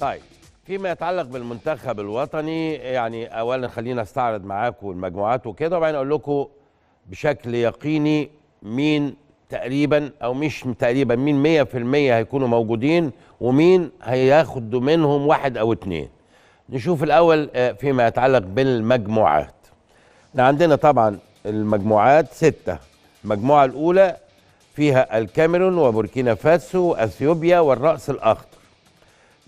طيب فيما يتعلق بالمنتخب الوطني يعني اولا خلينا استعرض معاكم المجموعات وكده وبعدين اقول لكم بشكل يقيني مين تقريبا او مش تقريبا مين 100% هيكونوا موجودين ومين هياخد منهم واحد او اثنين نشوف الاول آه، فيما يتعلق بالمجموعات احنا عندنا طبعا المجموعات ستة المجموعة الأولى فيها الكاميرون وبوركينا فاسو وأثيوبيا والرأس الأخضر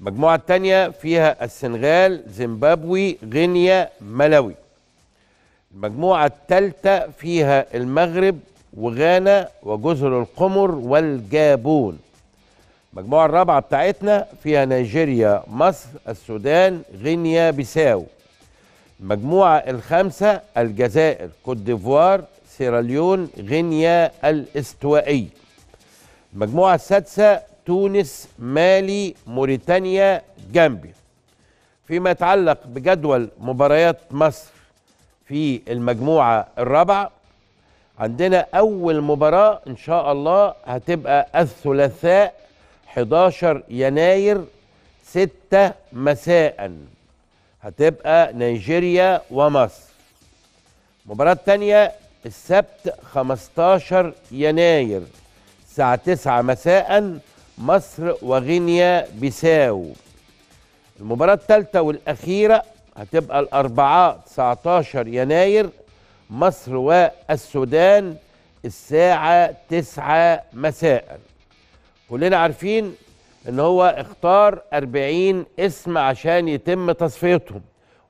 المجموعة الثانية فيها السنغال زيمبابوي غينيا ملاوي المجموعة الثالثة فيها المغرب وغانا وجزر القمر والجابون المجموعة الرابعة بتاعتنا فيها نيجيريا مصر السودان غينيا بيساو المجموعة الخامسة الجزائر كوت ديفوار سيراليون غينيا الاستوائية المجموعة السادسة تونس مالي موريتانيا جامبيا فيما يتعلق بجدول مباريات مصر في المجموعة الرابعة عندنا أول مباراة إن شاء الله هتبقى الثلاثاء 11 يناير 6 مساء هتبقى نيجيريا ومصر المباراة الثانية السبت 15 يناير الساعة 9 مساء مصر وغينيا بيساو المباراة الثالثة والأخيرة هتبقى الأربعاء 19 يناير مصر والسودان الساعة 9 مساء كلنا عارفين ان هو اختار 40 اسم عشان يتم تصفيتهم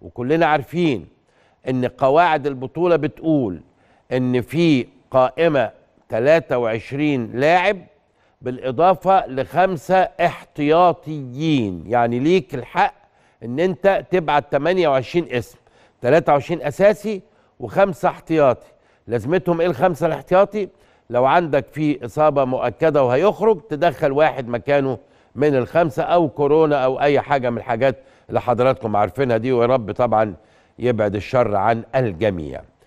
وكلنا عارفين ان قواعد البطولة بتقول ان في قائمة 23 لاعب بالاضافه لخمسه احتياطيين يعني ليك الحق ان انت تبعت 28 اسم 23 اساسي وخمسه احتياطي لازمتهم ايه الخمسه الاحتياطي لو عندك في اصابه مؤكده وهيخرج تدخل واحد مكانه من الخمسه او كورونا او اي حاجه من الحاجات اللي حضراتكم عارفينها دي ويا رب طبعا يبعد الشر عن الجميع